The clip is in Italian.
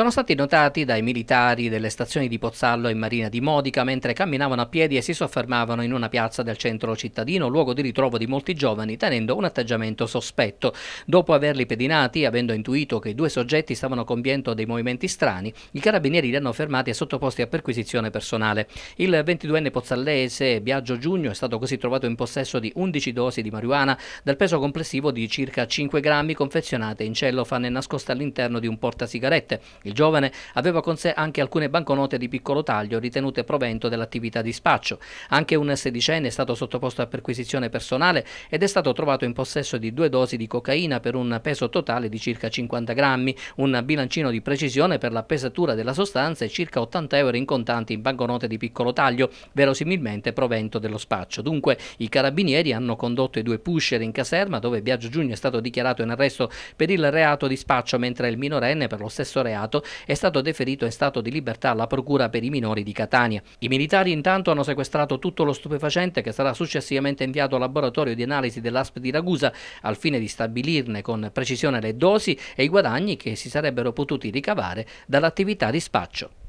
sono stati notati dai militari delle stazioni di Pozzallo e Marina di Modica mentre camminavano a piedi e si soffermavano in una piazza del centro cittadino, luogo di ritrovo di molti giovani, tenendo un atteggiamento sospetto. Dopo averli pedinati, avendo intuito che i due soggetti stavano compiendo dei movimenti strani, i carabinieri li hanno fermati e sottoposti a perquisizione personale. Il 22enne pozzallese Biagio Giugno è stato così trovato in possesso di 11 dosi di marijuana dal peso complessivo di circa 5 grammi confezionate in cellofane nascoste all'interno di un portasigarette. Il il giovane aveva con sé anche alcune banconote di piccolo taglio ritenute provento dell'attività di spaccio. Anche un sedicenne è stato sottoposto a perquisizione personale ed è stato trovato in possesso di due dosi di cocaina per un peso totale di circa 50 grammi, un bilancino di precisione per la pesatura della sostanza e circa 80 euro in contanti in banconote di piccolo taglio, verosimilmente provento dello spaccio. Dunque i carabinieri hanno condotto i due pusher in caserma dove Biagio Giugno è stato dichiarato in arresto per il reato di spaccio mentre il minorenne per lo stesso reato è stato deferito in stato di libertà alla Procura per i minori di Catania. I militari intanto hanno sequestrato tutto lo stupefacente che sarà successivamente inviato al laboratorio di analisi dell'ASP di Ragusa al fine di stabilirne con precisione le dosi e i guadagni che si sarebbero potuti ricavare dall'attività di spaccio.